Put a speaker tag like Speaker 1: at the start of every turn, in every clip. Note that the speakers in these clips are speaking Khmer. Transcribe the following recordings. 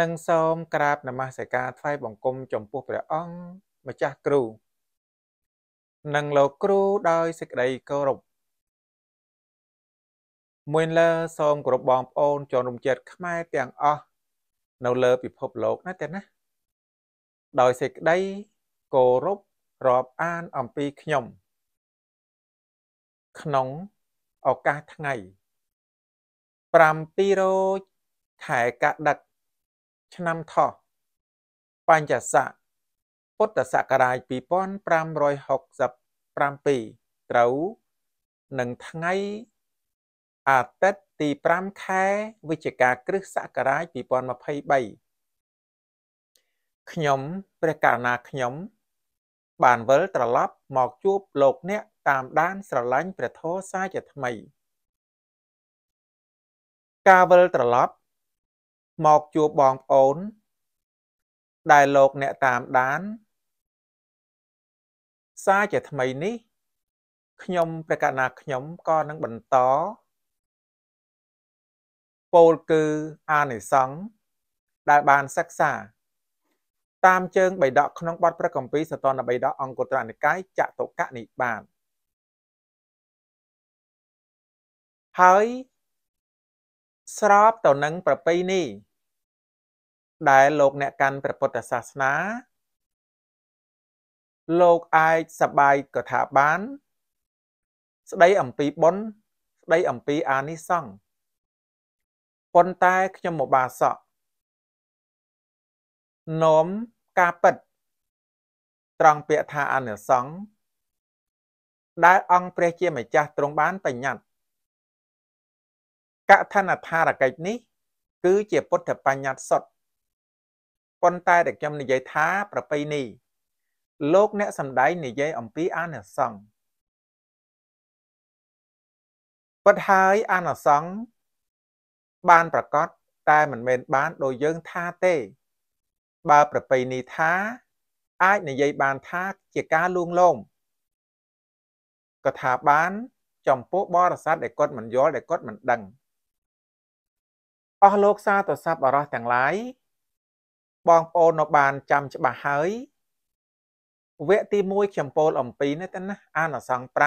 Speaker 1: និងសូមក្រាបនមស្ការថ្វាយបង្គំចំពោះព្រះអង្គម្ចាស់គ្រូនិងលោកគ្រូដោយសេចក្តីគោរពមួយលើសូមគោរពបងប្អូនជនរួមជាតិខ្មែរទាំងអស់នៅលើពិភពលោកណាទេណា ដោយសេចក្តីគោរពរាប់អានអំពីខ្ញុំ ក្នុងឱកាសថ្ងៃ700ខែកដិកឆ្នាំថោះបញ្ញស័កពុទ្ធសករាជ2567ត្រូវនឹងថ្ងៃ អាទិត្យទី5ខែវិច្ឆិកាគ្រិស្តសករាជ2023ខ្ញុំ ព្រះករណាខ្ញុំ បានវិលត្រឡប់មកជួបលោកអ្នក តាមដាន ស្រឡាញ់ព្រះធម៌សាជាថ្មីការវិលត្រឡប់មកជួបបងប្អូន ដែលលោកអ្នកតាមដាន សារជាថ្មីនេះខ្ញុំប្រកាសណាខ្ញុំក៏នឹងបន្តពោលគឺអានិសង្ឃដែលបានសិក្សា តាម ជើងបៃដកក្នុងបទព្រះគម្ពីរសតនបៃដកអង្គត្រនិកាយចតុកនិបាត ហើយស្របទៅនឹងប្រពៃណីដែលលោក អ្នកកាន់ព្រះពុទ្ធសាសនា លោកអាចសបាយកថាបាន ស្ដីអំពីបុណ្យស្ដីអំពីអានិសង្ឃប៉ុន្តែខ្ញុំមកបាសក់នោមការពិត ត្រង់ពាក្យថាអានិសង្ឃដែលអង្គព្រះជាម្ចាស់ទ្រង់បានបញ្ញត្តិកឋនធារកិច្ចនេះគឺជាពុទ្ធបញ្ញត្តិសុទ្ធប៉ុន្តែតែខ្ញុំនិយាយថាប្រពៃណីលោកអ្នកសំដែងនិយាយអំពីអានិសង្សពិតហើយអានិសង្សបានប្រកាសតែមិនមែនបានដោយយើងថាទេបើប្រពៃណីថា អាចនិយាយបានថាជាការលួងលោមក៏ថាបាន ចំពោះបរិស័ទដែលគាត់មិនយល់ដែលគាត់មិនដឹងអស់លោកសាទរស័ព្ទអរោះទាំងឡាយបងប្អូននៅបានចាំច្បាស់ហើយវគ្គទី1ខ្ញុំពោលអំពីនេះទៅណាអានអសង្ខ5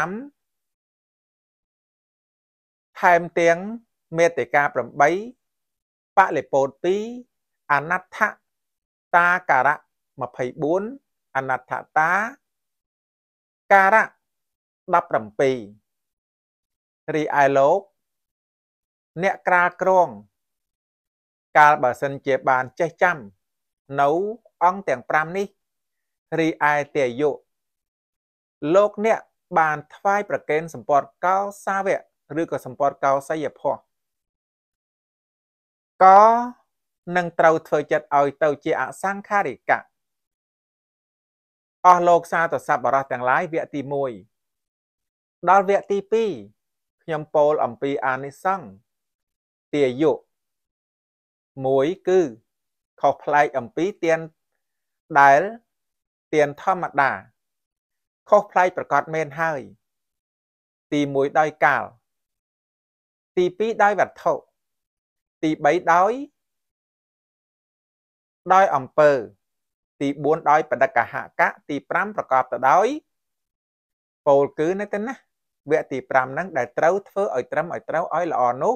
Speaker 1: ថែមទាំងមេតិកា8បលិពោត2អនដ្ឋតាការៈ24អនដ្ឋតា ការៈ17រីឯលោកអ្នកក្រាលក្រងកាលបើសិនជាបាន ចេះចាំនៅអង្គទាំង5នេះ រីឯទាយុលោកអ្នកបានថ្វាយប្រកេនសម្ពតកោសាវៈឬក៏សម្ពតកោសយភ័ក៏នឹងត្រូវធ្វើចិត្តឲ្យទៅជាអសង្ខារិកៈអស់លោកសាទសប្បរៈទាំងឡាយវគ្គទី1ដល់វគ្គទី2ខ្ញុំពោលអំពីអានិសង្ឃទាយុមួយគឺខុសប្លែកអំពីទៀនដែលទៀនធម្មតាខុសប្លែកប្រកាសមែនហើយ ទី1ដោយកាលទី2ដោយវត្ថុទី3ដោយដោយអំពើទី4ដោយបដកហកៈទី5ប្រកបទៅដោយពោលគឺនៅទៅណាវគ្គទី5ហ្នឹងដែលត្រូវធ្វើឲ្យត្រឹមឲ្យត្រូវឲ្យល្អនោះ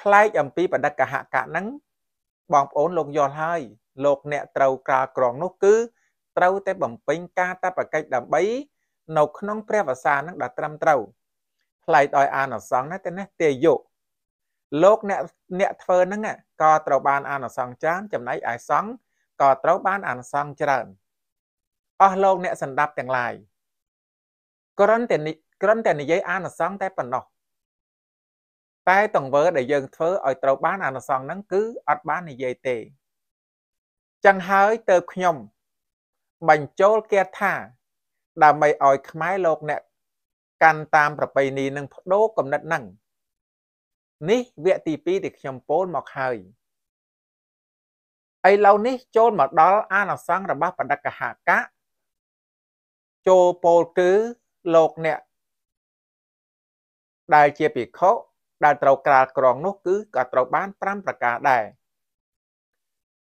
Speaker 1: ផ្លែកអំពីបដិកហកៈហ្នឹងបងប្អូនលោកយល់ហើយលោកអ្នកត្រូវការក្រងនោះគឺ ត្រូវតែបំពេញការតបកិច្ចដើម្បីនៅក្នុងព្រះវសានឹងដល់ត្រឹមត្រូវផ្លែកដោយអានសង្ឃណាតែនេះទេយុលោកអ្នកអ្នកធ្វើហ្នឹងក៏ត្រូវបានអានសង្ឃច្រើនចំណែកឯសង្ឃក៏ត្រូវបានអានសង្ឃច្រើនអស់លោកអ្នកសម្ដាប់ទាំងឡាយគ្រាន់តែគ្រាន់តែនិយាយអានសង្ឃតែប៉ុណ្ណោះតែតង្វើដែលយើងធ្វើឲ្យត្រូវបានអានុសង្សហ្នឹងគឺអត់បាននិយាយទេចឹងហើយទៅខ្ញុំបញ្ចូលគាថា ដើម្បីឲ្យខ្មែរលោកអ្នក កាន់តាម ប្រពៃណីនឹងបដូរកំណត់ហ្នឹងនេះវគ្គទី2ដែលខ្ញុំពោលមកហើយឥឡូវនេះចូលមកដល់អានុសង្សរបស់បដកហកៈចូលពោលគឺលោកអ្នកដែលជាភិក្ខុដែលត្រូវក្រាលក្រង នោះគឺក៏ត្រូវបាន5ប្រការដែរ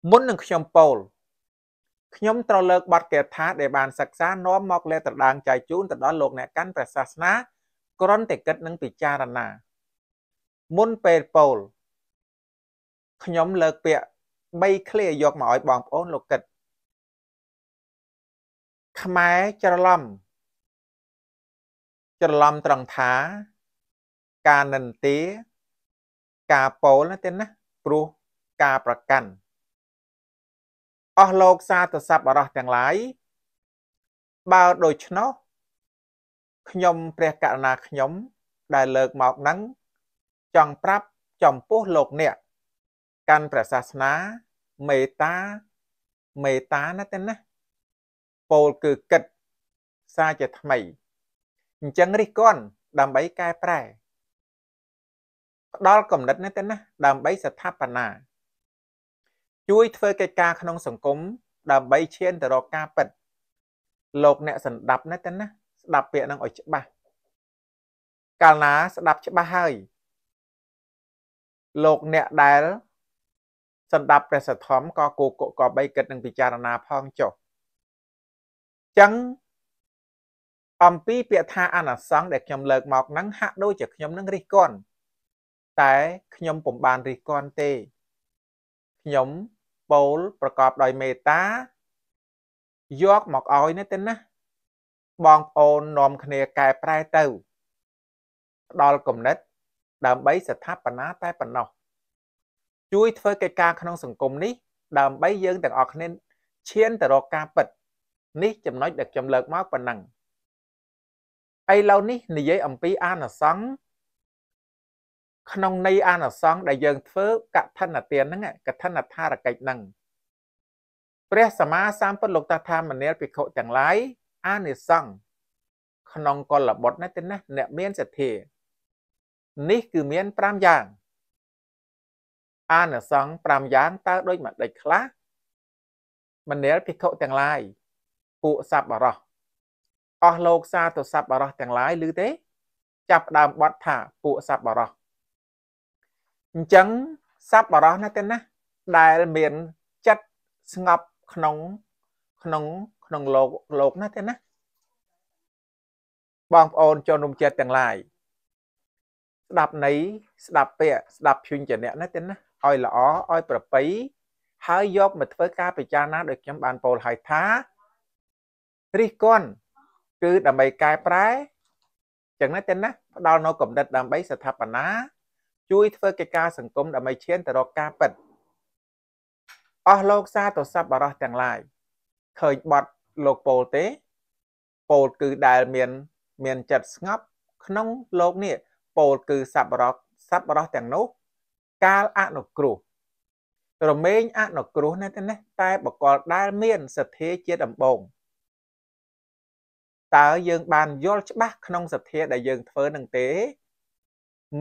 Speaker 1: មុននឹងខ្ញុំពោលខ្ញុំត្រូវលើកបទកថាដែលបានសិក្សានាំមកលេត្រដាងចែកជូនទៅដល់លោកអ្នកកាន់ព្រះសាសនាក្រន់តែគិតនិងពិចារណា មុនពេលពោលខ្ញុំលើកពាក្យ3ឃ្លាយកមកឲ្យបងប្អូនលោកគិតខ្មែរច្រឡំច្រឡំត្រង់ថាការនិន្ទាការពោលណាទេណា ព្រោះការប្រកាន់អស់លោកសាទស័ព្ទអរោះទាំងឡាយបើដូច្នោះខ្ញុំ ព្រះករណាខ្ញុំ ដែលលើកមកហ្នឹងចង់ប្រាប់ចំពោះលោកអ្នកកាន់ព្រះសាសនាមេត្តាមេត្តាណាទេណាពោលគឺគិតសាជាថ្មីអញ្ចឹងរិះគន់ដើម្បីកែប្រែផ្ដល់កំណត់ណាទៅណា ដើម្បីស្ថាបនាជួយ ធ្វើកិច្ចការ ក្នុងសង្គមដើម្បីឈានទៅរកការពិត លោក អ្នកសន្តាប់ណាទៅណា ស្ដាប់ពាក្យនឹងឲ្យច្បាស់កាលណាស្ដាប់ច្បាស់ហើយលោកអ្នកដែលសន្តាប់ព្រះសទ្ធំក៏គោកក៏បីគិតនឹងពិចារណាផងចុះចឹងអំពីពាក្យថាអនាសង្ឃដែលខ្ញុំលើកមកហ្នឹងហាក់ដូចជាខ្ញុំនឹងរិះគន់តែខ្ញុំពុំបានរិះគន់ទេ ខ្ញុំពោលប្រកបដោយមេត្តាយកមកឲ្យនេះទៅណា បងប្អូននាំគ្នាកែប្រែទៅផ្ដល់គំនិត ដើម្បីស្ថាបនាតែប៉ុណ្ណោះជួយធ្វើកិច្ចការក្នុង សង្គមនេះ ដើម្បីយើងទាំងអស់គ្នាឈានទៅរកការពិត នេះចំណុចដែលខ្ញុំលើកមកប៉ុណ្ណឹងឥឡូវនេះនិយាយ អំពីអានិសង្សក្នុងន័យអានសង្ឃដែលយើងធ្វើកឋិនទានហ្នឹងកឋិនថារកិច្ចហ្នឹងព្រះសម្មាសម្ពុទ្ធលោកតថាមនាលភិក្ខុទាំងឡាយអានិសង្ឃក្នុងកលបុត្រណាទៅណាអ្នកមានសទ្ធានេះគឺមាន5យ៉ាងអានិសង្ឃ5យ៉ាងតើដូចម្ដេចខ្លះមនាលភិក្ខុទាំងឡាយពួកសប្បរោះអស់លោកសាទុសប្បរោះទាំងឡាយឬទេចាប់ដើមបត់ថាពួកសប្បរោះអញ្ចឹងសัพបរោះណាទេណា ដែលមានចិត្តស្ងប់ក្នុងក្នុងក្នុងលោកលោកណាទេណាបងប្អូនជនរំចិត្តទាំងឡាយស្ដាប់ន័យស្ដាប់ពាក្យស្ដាប់ជួយជាអ្នកណាទេណាឲ្យល្អឲ្យ ប្រប្រៃហើយយកមកធ្វើការពិចារណាដោយខ្ញុំបានពោលឲ្យថារិះគន់គឺដើម្បីកែប្រែចឹងណាទេណាផ្ដល់នៅកំណត់ដើម្បីស្ថាបនាជួយធ្វើកិច្ចការសង្គមដើម្បីឈានទៅរកការពិតអស់លោកសាទសពបរោះទាំងឡាយឃើញបត់លោកពោលទេពោលគឺដែលមាន មានចិត្តស្ងប់ក្នុងលោកនេះពោលគឺសពបរោះសពបរោះទាំងនោះកាលអនុគ្រោះរមែងអនុគ្រោះណាទេណាតែបកលដែលមានសទ្ធាជាដំបងតើយើងបានយល់ច្បាស់ក្នុងសទ្ធាដែលយើងធ្វើនឹងទេ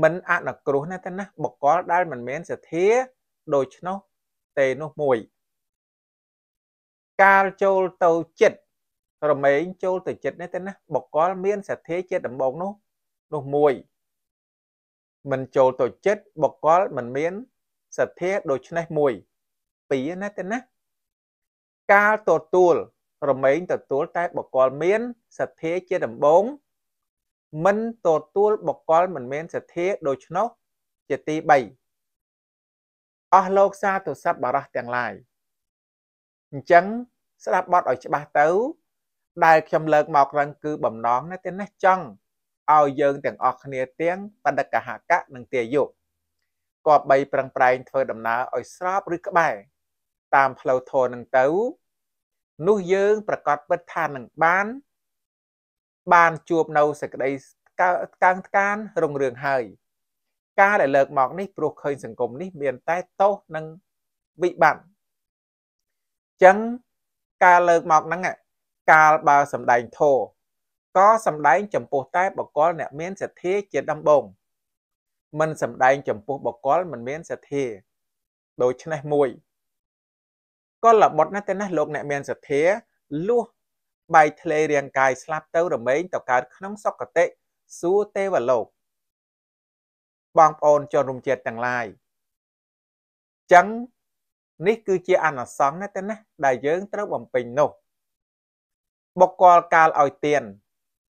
Speaker 1: មិនអនុគ្រោះណាទៅណា បកលដែលមិនមែនសទ្ធាដូច្នោះទេនោះមួយ កាលចូលទៅចិត្តរមែងចូលទៅចិត្តនេះទៅណាបកលមានសទ្ធាចិត្តដំបងនោះ នោះមួយមិនចូលទៅចិត្តបកលមិនមានសទ្ធាដូច្នេះមួយ ពីរណាទៅណា កាលទទួលរមែងទទួលតែបកលមានសទ្ធាជាដំបងមិនទទួលបកលមិនមែនសទ្ធាដូច្នោះ ជាទី3អស់លោកសាទុស័ព្ទបរោះទាំងឡាយអញ្ចឹងស្ដាប់បទឲ្យច្បាស់ទៅ ដែល ខ្ញុំលើកមកហ្នឹងគឺបំណងណាទេណាចង់ឲ្យយើងទាំងអស់គ្នាទាំងបដកហកៈនិងទាយុគប្បីប្រឹងប្រែងធ្វើដំណើរឲ្យស្របឬក្បែរតាមផ្លូវធម៌នឹងទៅ នោះយើងប្រកាសពិតថានឹងបានបានជួបនៅសេចក្តីកើងថ្កានរុងរឿងហើយការដែលលើកមកនេះព្រោះឃើញសង្គមនេះមានតែទោសនិងវិបត្តិអញ្ចឹងការលើកមកហ្នឹងកាលបើសំដែងធោក៏សំដែងចំពោះតែបកល អ្នក មានសទ្ធាជាដំបងមិនសំដែងចំពោះបកលមិនមានសទ្ធាដូច្នេះមួយកុលបុត្រណាស់តែណាលោកអ្នកមានសទ្ធាលុះបែកធ្លាយរាងកាយស្លាប់ទៅរមែងទៅកើតក្នុងសុគតិសួគ៌ទេវលោក បងប្អូនជនរួមជាតិទាំងឡាយចឹងនេះគឺជាអនុសង្ឃណាទៅណាដែលយើងត្រូវបំពេញនោះបុគ្គលកាលឲ្យទៀន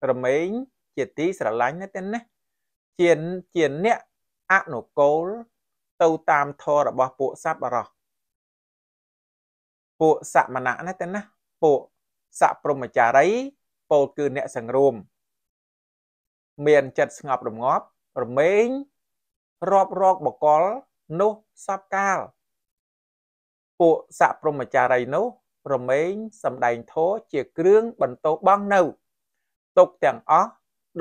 Speaker 1: រមែងជាទីស្រឡាញ់ណាទៅណាជាជាអ្នកអនុគោលទៅតាមធម៌របស់ពួកសัพបរោះពួកសមណៈណាទៅណាពួកសព្រមចារីពោលគឺអ្នកសង្រួមមានចិត្តស្ងប់រងាប់ រមែងរាប់រកបកលនោះសពកាល ពួកសព្រមចារីនោះរមែងសំដែងធោជាគ្រឿងបន្ទោបងនៅទុកទាំងអស់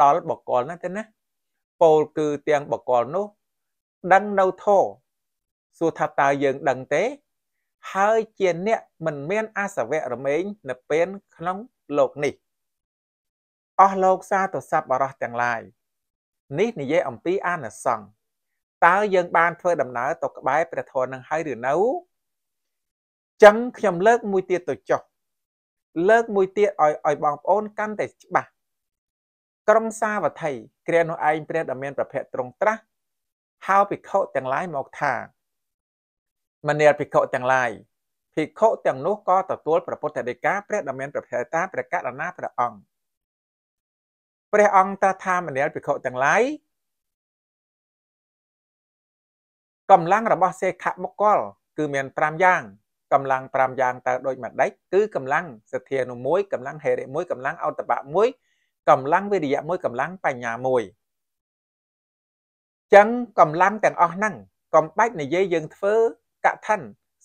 Speaker 1: ដល់បកលណាទេណាពោលគឺទាំងបកលនោះដឹងនៅធោសួរថាតើយើងដឹងទេហើយជាអ្នកមិនមានអាសវៈរមែងនៅពេលក្នុងលោកនេះអស់លោកសាទសัพท์បរោះទាំងឡាយនេះនិយាយអំពីអានិសង្ឃតើយើងបានធ្វើដំណើរទៅក្បែរព្រះធម៌នឹងហើយឬនៅចឹងខ្ញុំលើកមួយទៀតទៅចុះលើកមួយទៀតឲ្យឲ្យបងប្អូន កាន់តែច្បាស់ក្រុងសាវត្ថីគ្រានោះឯងព្រះដ៏មានប្រភពត្រង់ត្រាស់ហៅភិក្ខុទាំងឡាយមកថាមនាលភិក្ខុទាំងឡាយភិក្ខុទាំងនោះក៏ទទួលប្រពុទ្ធដីកាព្រះដ៏មាន ប្រភេតាព្រះករុណាព្រះអង្គព្រះអង្គត្រាស់ថាមនាលភិក្ខុទាំងឡាយកម្លាំងរបស់សេខមុគលគឺមាន5យ៉ាងកម្លាំង5យ៉ាងតើដូចម្ដេចគឺកម្លាំងសទ្ធានុមួយកម្លាំងហេរិមួយកម្លាំងអោតបៈមួយកម្លាំងវិរិយៈមួយកម្លាំងបញ្ញាមួយចឹងកម្លាំងទាំងអស់ហ្នឹងកំបាច់និយាយយើងធ្វើកឋិន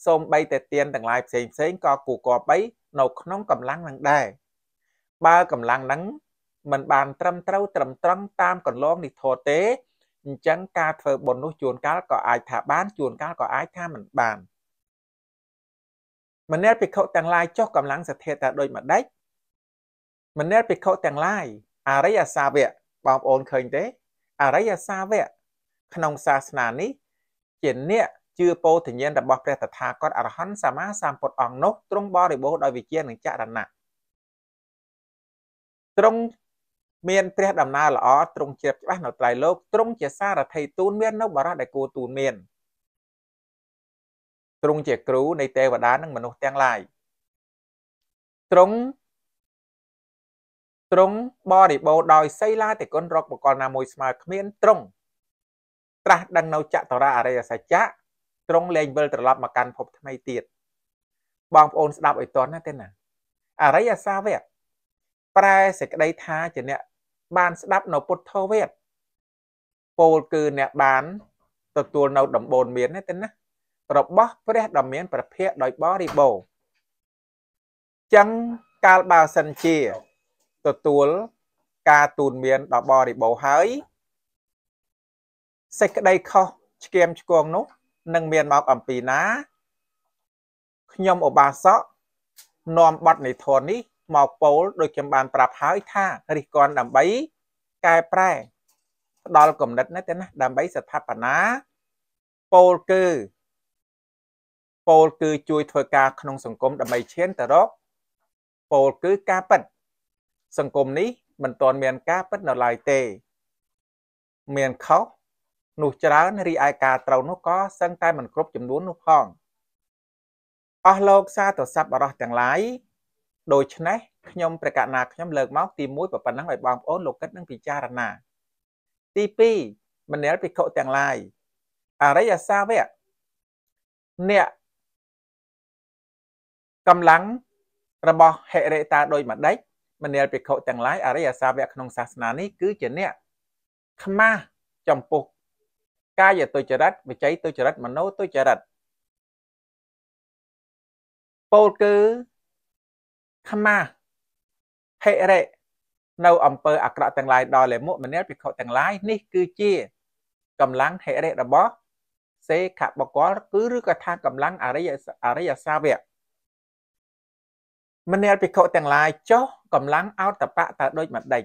Speaker 1: សូមបីតែទៀនទាំងឡាយផ្សេងផ្សេងក៏គូគបី នៅ ក្នុងកម្លាំងនឹងដែរបើកម្លាំងនឹងมันបាន ត្រឹមត្រូវត្រឹមត្រង់តាមកន្លងនេះធរទេអញ្ចឹងការធ្វើបុណ្យនោះជួនកាលក៏អាចថាបាន ជួនកាលក៏អាចថាមិនបានមនៈភិក្ខុទាំងឡាយចុះកម្លាំងសទ្ធាតាដូចម្ដេចមនៈភិក្ខុទាំងឡាយអរិយសាវកបងប្អូនឃើញទេអរិយសាវកក្នុងសាសនានេះជាអ្នកជឿពោធិញ្ញាណរបស់ព្រះតថាគតអរហន្តសម្មាសម្ពុទ្ធអង្គនោះទ្រង់បរិបូរដោយវិជានិងចរណៈទ្រង់មានព្រះដំណើរល្អទ្រង់ជ្រាបច្បាស់នៅត្រៃលោកទ្រង់ជាសារថី ទូនមាននៅបរិះដែលគួរទូនមានទ្រង់ជាគ្រូនៃទេវតានិង មនុស្សទាំងឡាយទ្រង់ទ្រង់បរិបូរដោយសីលាតិគុណរកបកលណាមួយស្មើគ្មានទ្រង់ត្រាស់ដឹងនៅចតរាអរិយសច្ចៈទ្រង់លែងវិលត្រឡប់មកកាន់ភពថ្មីទៀតបងប្អូនស្ដាប់ឲ្យតន់ណាទេណាអរិយសាវកប្រែសេចក្តីថាជាអ្នកបានស្ដាប់នៅពុទ្ធោវេទពោលគឺអ្នកបានទទួលនៅដំបូលមានណាទេណារបស់ព្រះដ៏មានព្រះភ័ក្រដោយបរិបូរចឹងកាលបើសិនជា ទទួលការទូនមានដល់បរិបូរហើយសេចក្តីខុសឆ្គាមឆ្គងនោះនឹងមានមកអំពីណាខ្ញុំឧបាសកនាំបទនិធននេះមកពោលដូចខ្ញុំបានប្រាប់ហើយថារិះគន់ដើម្បីកែប្រែផ្ដល់គំនិតណាទៅណាដើម្បីស្ថាបនាពោលគឺពោលគឺជួយធ្វើការ ក្នុង សង្គមដើម្បីឈានទៅរកពោលគឺការប៉ັດសង្គមនេះមិនទាន់មានការប៉ັດនៅឡើយទេ មានខុសនោះច្រើនរីឯការត្រូវនោះក៏សឹងតែមិនគ្រប់ចំនួននោះផងអស់លោកសាទរស័ព្ទអរោះទាំងឡាយដូច្នេះខ្ញុំប្រកាសណាខ្ញុំលើកមកទី1ប៉ុណ្ណឹងឲ្យបងប្អូនលោកគិតនឹងពិចារណាទី2មនាលភិក្ខុទាំងឡាយអរិយសាវកអ្នកកម្លាំងរបស់ហិរិតាដោយមួយដេចមនាលភិក្ខុទាំងឡាយអរិយសាវកក្នុងសាសនានេះគឺជាអ្នកខ្មាស់ចំពោះកាយទុច្ចរិតវិច័យទុច្ចរិតមโนទុច្ចរិតពោលគឺខ្មាស់ហិរិនៅ អំពើអាក្រក់ទាំងឡាយដល់លិមុមនាលភិក្ខុទាំងឡាយនេះគឺជាកម្លាំងហិរិរបស់ សេខបកលគឺឬក៏ថាកម្លាំងអរិយអរិយសាវកមនាលភិក្ខុទាំងឡាយចុះកម្លាំងអោតបៈតើដូចម្ដេច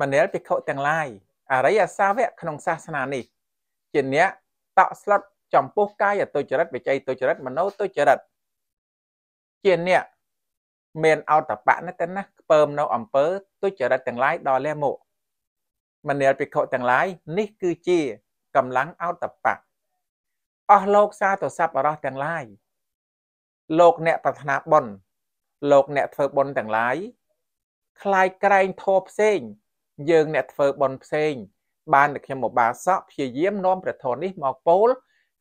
Speaker 1: មនាលភិក្ខុទាំងឡាយអរិយសាវកក្នុងសាសនានេះជាអ្នកតក់ស្លុតចំពោះកាយទុច្ចរិតវិច័យទុច្ចរិតមโนទុច្ចរិតជាអ្នកមានអតបៈណាស់ទៅណាស់ខ្ពើមនៅអំពើទុច្ចរិតទាំងឡាយដល់លះមុខមនាលភិក្ខុទាំងឡាយនេះគឺជាកម្លាំងអតបៈអស់លោកសាទស័ព្ទអរោះទាំងឡាយលោកអ្នកប្រាថ្នាបុណ្យលោកអ្នកធ្វើបុណ្យទាំងឡាយคลายក្រែងធោផ្សេងយើងអ្នកធ្វើបនផ្សេងបានតែខ្ញុំមកបាសក់ព្យាយាមនាំព្រះធននេះមកពោល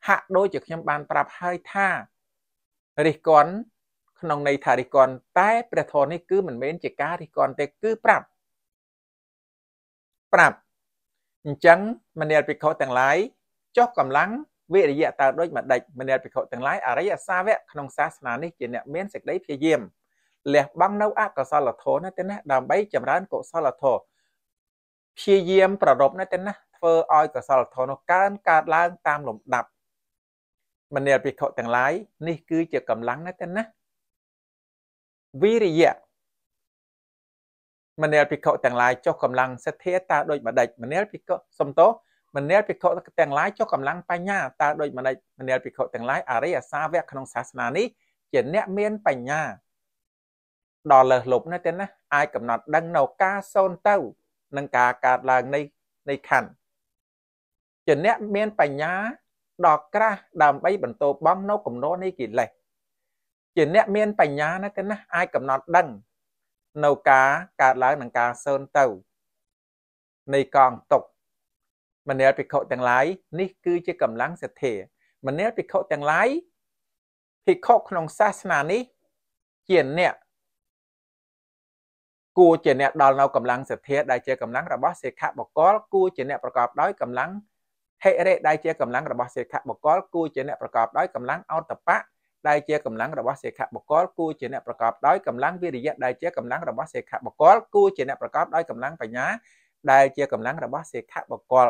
Speaker 1: ហាក់ដូចជាខ្ញុំបានប្រាប់ហើយថារិះគន់ក្នុងន័យថារិះគន់តែព្រះធននេះគឺមិនមែនជាការរិះគន់ទេគឺប្រាប់ប្រាប់អញ្ចឹងមនាលភិក្ខុទាំងឡាយចុះកម្លាំងវិរិយៈតើដូចមួយដេចមនាលភិក្ខុទាំងឡាយអរិយសាវកក្នុងសាសនានេះជាអ្នកមានសេចក្តីព្យាយាមលះបង់នៅ អកុសលធម៌ណាទេណាដើម្បីចម្រើនកុសលធម៌ព្យាយាមប្ររពនៅទៅណាធ្វើឲ្យកសលធននោះកើនកើតឡើងតាមលំដាប់មនាលភិក្ខុទាំងឡាយ នេះគឺជាកម្លាំងណាស់ទៅណាវិរិយៈមនាលភិក្ខុទាំងឡាយចុះកម្លាំងសទ្ធាតើដូចម្ដេចមនាលភិក្ខុសំទោមនាលភិក្ខុទាំងឡាយចុះកម្លាំងបញ្ញាតើដូចម្ដេចមនាលភិក្ខុទាំងឡាយអរិយសាវៈក្នុងសាសនានេះជាអ្នកមានបញ្ញា ដល់លើសលប់ណាស់ទៅណា អាចកំណត់ដឹងនៅការសូនទៅនិងការកើតឡើងនៃនៃខណ្ឌជាអ្នកមានបញ្ញាដ៏ក្រាស់ដើម្បីបន្ទោបង់នៅគំនោនៃកិលេសជាអ្នកមាន បញ្ញាណាកណាអាចកំណត់ដឹងនៅការកើតឡើងនិងការសើនទៅ នៃកងទុកមនាលភិក្ខុទាំងឡាយនេះ គឺជាកម្លាំងសទ្ធាមនាលភិក្ខុទាំងឡាយភិក្ខុក្នុងសាសនានេះជាអ្នកគួរជាអ្នកដល់នៅកម្លាំងសទ្ធាដែលជាកម្លាំងរបស់សិក្ខបុគ្គលគួរជាអ្នកប្រកបដោយកម្លាំងហិរិដែលជាកម្លាំងរបស់សិក្ខបុគ្គលគួរជាអ្នកប្រកបដោយកម្លាំងអតបៈដែលជាកម្លាំងរបស់សិក្ខបុគ្គលគួរជាអ្នកប្រកបដោយកម្លាំងវិរិយៈដែលជាកម្លាំងរបស់សិក្ខបុគ្គលគួរជាអ្នកប្រកបដោយកម្លាំងបញ្ញាដែលជាកម្លាំងរបស់សិក្ខបុគ្គល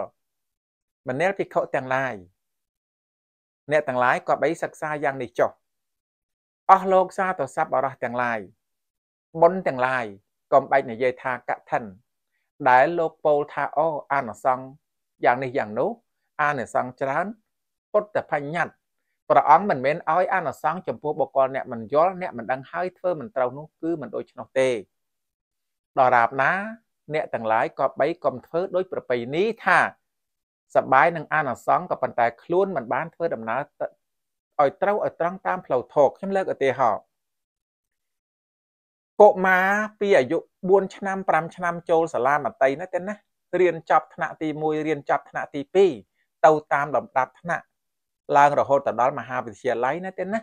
Speaker 1: មនិលភិក្ខុទាំងឡាយអ្នកទាំងឡាយក៏បីសិក្សាយ៉ាងនេះចុះអស់លោកសាទសັບអរោះទាំងឡាយបុណ្យទាំងឡាយកុំបែកនិយាយថាកឋិន ដែលលោកពោលថាអូអានិសង្ឃយ៉ាងនេះយ៉ាងនោះអានិសង្ឃច្រើនពុទ្ធបញ្ញត្តិព្រះអង្គមិនមែនឲ្យអានិសង្ឃចំពោះបុគ្គលអ្នកមិនយល់អ្នកមិនដឹងហើយធ្វើមិនត្រូវនោះគឺមិនដូច្នោះទេដរាបណាអ្នកទាំងឡាយក៏បីកុំធ្វើដោយប្រពៃណីថាសបាយនឹងអានិសង្ឃក៏ប៉ុន្តែខ្លួនមិនបានធ្វើដំណើរឲ្យត្រូវឲ្យត្រង់តាមផ្លូវធម៌ខ្ញុំលើកឧទាហរណ៍កុមារពីអាយុ4ឆ្នាំ5ឆ្នាំចូលសាលាមត្តេយ្យណាទេណារៀនចប់ថ្នាក់ទី1រៀនចប់ថ្នាក់ទី2ទៅតាមលំដាប់ថ្នាក់ឡើងរហូតទៅដល់មហាវិទ្យាល័យណាទេណា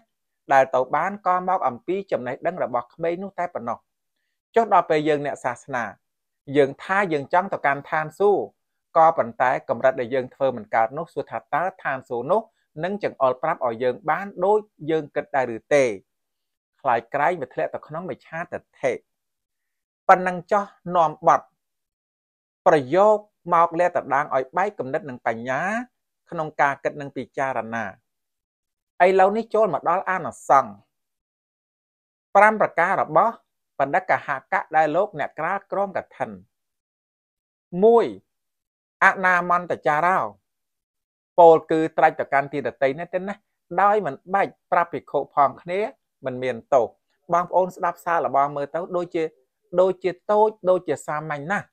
Speaker 1: ដែលទៅបានក៏មកអំពីចំណេះដឹងរបស់ក្មេងនោះតែប៉ុណ្ណោះចុះដល់ពេលយើងអ្នកសាសនាយើងថាយើងចង់ទៅកាន់ឋានសួគ៌ក៏ប៉ុន្តែកម្រិតដែលយើងធ្វើមិនកើតនោះសួរថាតើឋានសួគ៌នោះនឹងចង្អុលប្រាប់ឲ្យយើង បានដូចយើងគិតដែរឬទេខ្លាយក្រែងមកធ្លាក់ទៅក្នុងមិឆាតថេប៉ុណ្ណឹងចោះនាំបត់ប្រយោគមកលាតដាងឲ្យបែកគំនិតនិងបញ្ញា ក្នុងការគិតនិងពិចារណាឥឡូវនេះចូលមកដល់អានសង្ឃ5ប្រការរបស់ បណ្ឌកហកៈដែលលោកអ្នកក្រាលក្រមកឋិន1អនាមន្តចារោពោលគឺត្រាច់ទៅកាន់ទីដតីនេះទេណាដោយ មិនបាច់ប្រាប់ភិក្ខុផងគ្នាមិនមានទោសបងប្អូនស្ដាប់សាររបស់មើលទៅដូចជា ដូចជាតូចដូចជាសាមញ្ញណាស់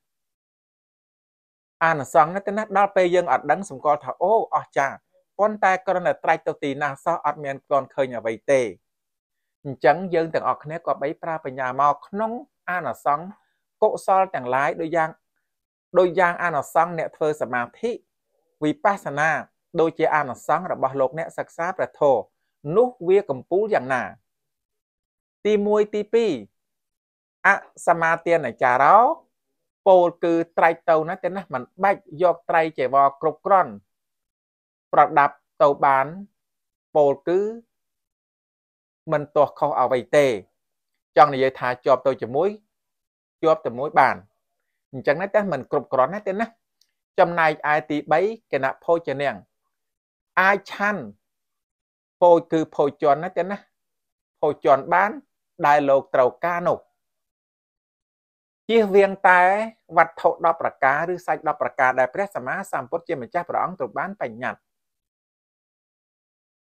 Speaker 1: អានសង្ឃទៅណាដល់ពេលយើងអត់ដឹងសម្គាល់ថាអូអស្ចារ្យប៉ុន្តែគ្រាន់តែត្រែកទៅទីណាសោះអត់មានគ្រាន់ឃើញអ្វីទេអញ្ចឹងយើងទាំងអស់គ្នាក៏បីប្រើបញ្ញាមកក្នុង អានសង្ឃកុសលទាំងឡាយដូចយ៉ាងដូចយ៉ាង អានសង្ឃអ្នកធ្វើសមាធិវិបស្សនាដូចជាអានសង្ឃរបស់លោកអ្នកសិក្សាព្រះធម៌នោះវាកំពូលយ៉ាងណាទី1ទី2អសមាទានចារោពោលគឺត្រៃទៅណាទេណាมันបាច់យកត្រៃចេវរគ្រប់គ្រាន់ប្រដាប់ទៅបានពោលគឺមិនទាស់ខុសអ្វីទេ ចង់និយាយថាជាប់ទៅជាមួយជាប់ជាមួយបានអញ្ចឹងណាតែมันគ្រប់គ្រាន់ណាទេណាចំណែកឯទី3គណៈភោជនាងអាចឆាន់ពោចគឺភោជនណាទេណាភោជនបានដែលលោកត្រូវការនោះជៀសវាងតែវត្ថុ10ប្រការឬសាច់10ប្រការដែលព្រះសម្មាសម្ពុទ្ធជាម្ចាស់ព្រះអង្គទ្រង់បានបញ្ញត្តិ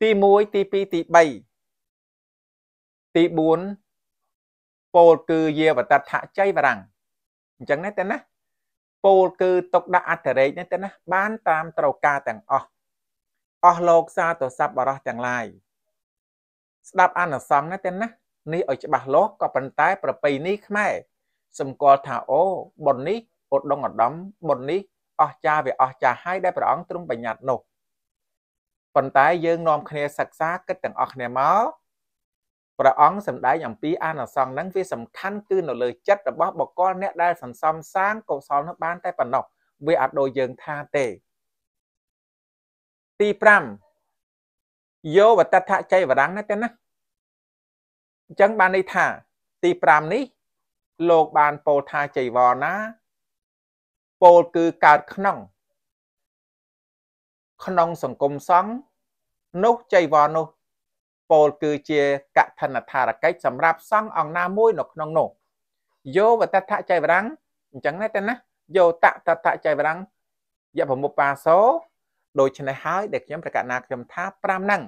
Speaker 1: ទី1ទី2ទី3ទី4ពោលគឺយាវតថចៃវរង្គអញ្ចឹងណាទៅណាពោលគឺទុកដាក់អត្តរេកនេះទៅណាបានតាមត្រូវការទាំងអស់អស់លោកសាទរស័ព្ទបរោះទាំងឡាយស្ដាប់អានសង្ឃណាទៅណានេះឲ្យច្បាស់លាស់ក៏ប៉ុន្តែប្រពៃណីខ្មែរ សម្គាល់ថាអូប៉ុននេះឧត្តមឧត្តមប៉ុននេះអស្ចារវាអស្ចារហើយដែលព្រះអង្គទ្រង់បញ្ញត្តិនោះប៉ុន្តែយើងនាំគ្នាសិក្សាគិតទាំងអស់គ្នាមកព្រះអង្គសម្ដែងអំពីអានិសង្សហ្នឹងវាសំខាន់គឺនៅលើចិត្តរបស់បុគ្គលអ្នកដែលសន្សំសាងកុសលនោះបានតែប៉ុណ្ណោះវាអាចដូចយើងថាទេទី5យោវតថចៃវរង្គណាទេណាអញ្ចឹងបានន័យថា ទី5នេះ លោកបានពោលថាចៃវរណាពោលគឺកើតក្នុង ក្នុងសង្គមសង្ឃនោះចៃវរនោះពោលគឺជាកថនធារកិច្ចសម្រាប់សង្ឃអង្គណាមួយនៅក្នុងនោះយោវតថចៃវរੰអញ្ចឹងណាតែណាយោតតថចៃវរੰយៈប្រមុបាសោដូច្នេះហើយដែលខ្ញុំប្រកាសណាខ្ញុំថា5ហ្នឹង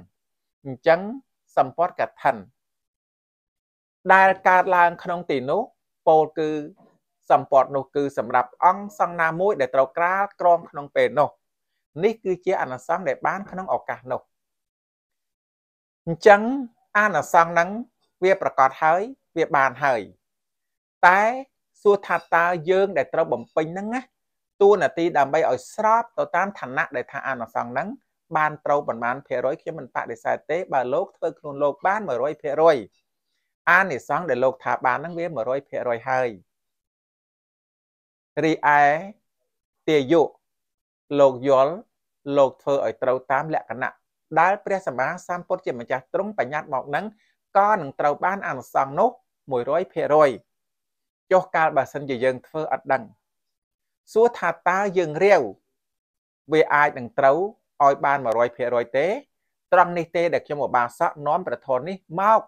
Speaker 1: អញ្ចឹងសម្ពតកថនដែលកើតឡើងក្នុងទីនោះពោលគឺសម្ពត់នោះគឺ សម្រាប់អង្គសង្ណាមួយ ដែលត្រូវក្រាលក្រងក្នុងពេលនោះ នេះគឺជាអនុសង្ឃដែលបាន ក្នុងឱកាសនោះអញ្ចឹងអនុសង្ឃហ្នឹងវាប្រកាសហើយវាបានហើយតែសួរថាតើយើង ដែលត្រូវបំពេញហ្នឹងណាតួនាទីដើម្បីឲ្យស្របទៅតាមឋានៈដែលថាអនុសង្ឃហ្នឹងបានត្រូវប៉ុន្មានភាគរយខ្ញុំមិនបដិសេធទេបើលោកធ្វើខ្លួនលោកបាន100%អានិសង្សដែលលោកថាបានហ្នឹងវា100%ហើយរីឯទាយុលោកយល់លោកធ្វើឲ្យត្រូវតាម លក្ខណៈដែលព្រះសម្មាសម្ពុទ្ធជាម្ចាស់ទ្រង់បញ្ញត្តិមកហ្នឹងក៏នឹងត្រូវបានអានិសង្សនោះ100%ចុះកាលបើសិនជាយើងធ្វើអត់ដឹងសួរថាតើយើងរាវវាអាចនឹងត្រូវឲ្យបាន100%ទេ ត្រង់នេះទេដែលខ្ញុំឧបាសកនាំប្រធននេះមក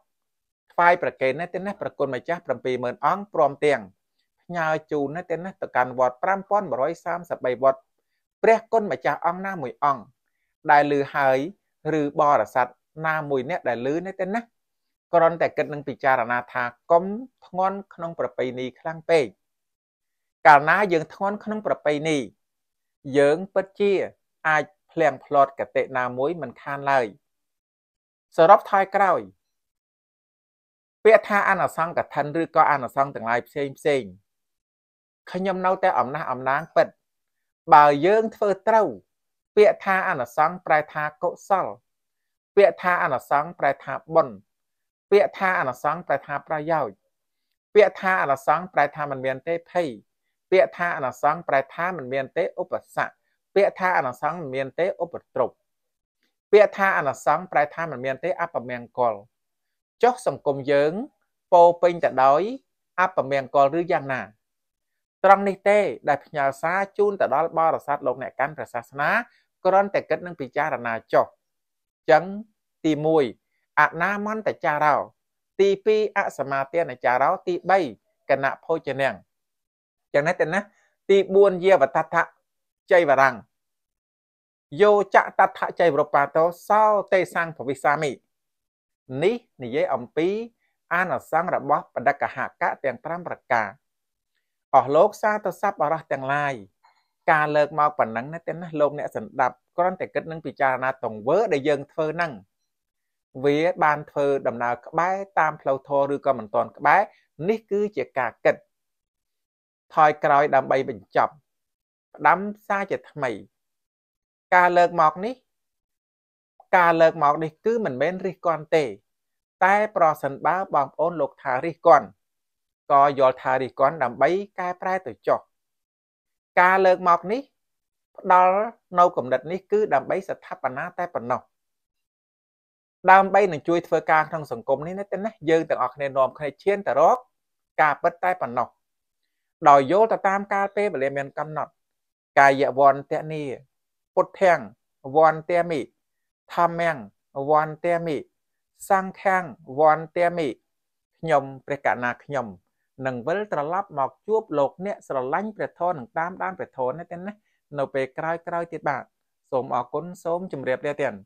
Speaker 1: ថ្វាយប្រគេននេះទៅណាប្រគុណម្ចាស់70000អង្គព្រមទាំងផ្ញើជូននេះទៅណាទៅកាន់វត្ត5133វត្តព្រះគុណម្ចាស់អង្គណាមួយអង្គដែលលឺហើយឬ បរិស័ទណាមួយអ្នក ដែលលឺនេះទៅណាគ្រាន់តែគិតនឹងពិចារណាថាកុំធ្ងន់ ក្នុងប្រពៃណីខ្លាំងពេកកាលណាយើងធ្ងន់ក្នុងប្រពៃណីយើងពិតជាអាចភ្លៀងផ្លត់កតិណាមួយមិនខានឡើយសរុបថយក្រោយពាក្យថាអនសង្កថិនឬក៏អនសង្កទាំងឡាយផ្សេងផ្សេងខ្ញុំនៅតែអំណះអំណាងពិតបើយើងធ្វើត្រូវពាក្យថាអនសង្កប្រែថាកុសលពាក្យថាអនសង្កប្រែថាបុណ្យពាក្យថាអនសង្កប្រែថាប្រយោជន៍ពាក្យថាអនសង្កប្រែថាមិនមានទេភ័យពាក្យថាអនសង្កប្រែថាមិនមានទេឧបសគ្គពាក្យថាអនសង្កមិនមានទេឧបទ្រពពាក្យថាអនសង្កប្រែថាមិនមានទេអពមង្គលចុះសង្គមយើងពោពេញទៅដោយអពមង្គលឬយ៉ាងណា ត្រង់នេះទេ ដែលផ្ញើសារជូនទៅដល់បរិស័ទលោកអ្នកកាន់ព្រះសាសនាគ្រាន់តែគិតនឹងពិចារណាចុះចឹងទី1អនាមន្តចារោ ទី2អសមាទានចារោទី3គណៈភោជនៈចឹងនេះទៅណាទី4យាវតថចៃវរង្គយោចតថចៃវរបាតោសោទេសង្ឃភវិសាមីនេះនិយាយអំពីអានិសង្សរបស់បដកហកៈទាំង5ប្រការអស់លោកសាទស័ព្ទអរោះទាំងឡាយការលើកមកប៉ុណ្ណឹងណាទាំងណាលោកអ្នកសន្តាប់គ្រាន់តែគិតនឹងពិចារណាតង្វើដែលយើងធ្វើហ្នឹងវាបានធ្វើដំណើរក្បែរតាម ផ្លូវធម៌ឬក៏មិនទាន់ក្បែរនេះគឺជាការគិតថយក្រោយដើម្បីបញ្ចប់ផ្ដាំសារជាថ្មី ការលើកមកនេះការលើកមកនេះគឺមិនមែនរិះគន់ទេ តែប្រសិនបើបងប្អូនលោកថារិះគន់ក៏យល់ថារិះគន់ដើម្បីកែប្រែទៅចុះការលើកមកនេះផ្ដល់នៅគំនិតនេះគឺដើម្បីស្ថាបនាតែប៉ុណ្ណោះដើម្បីនឹងជួយធ្វើការក្នុងសង្គមនេះទៅណាយើងទាំងអស់គ្នានាំគ្នាឈានទៅរក ការពិតតែប៉ុណ្ណោះដោយយល់ទៅតាមកាលពេលវេលាមានកំណត់កាយវន្តនីពុទ្ធាំងវន្តមិធម្មំវន្តាមិសង្ឃំវន្តាមិខ្ញុំព្រះកណាខ្ញុំនឹងវិលត្រឡប់មកជួបលោកអ្នកស្រឡាញ់ព្រះធម៌នឹងតាមដានព្រះធម៌ណាទេណានៅពេលក្រោយក្រោយទៀតបាទសូមអរគុណសូមជម្រាបលាទាំង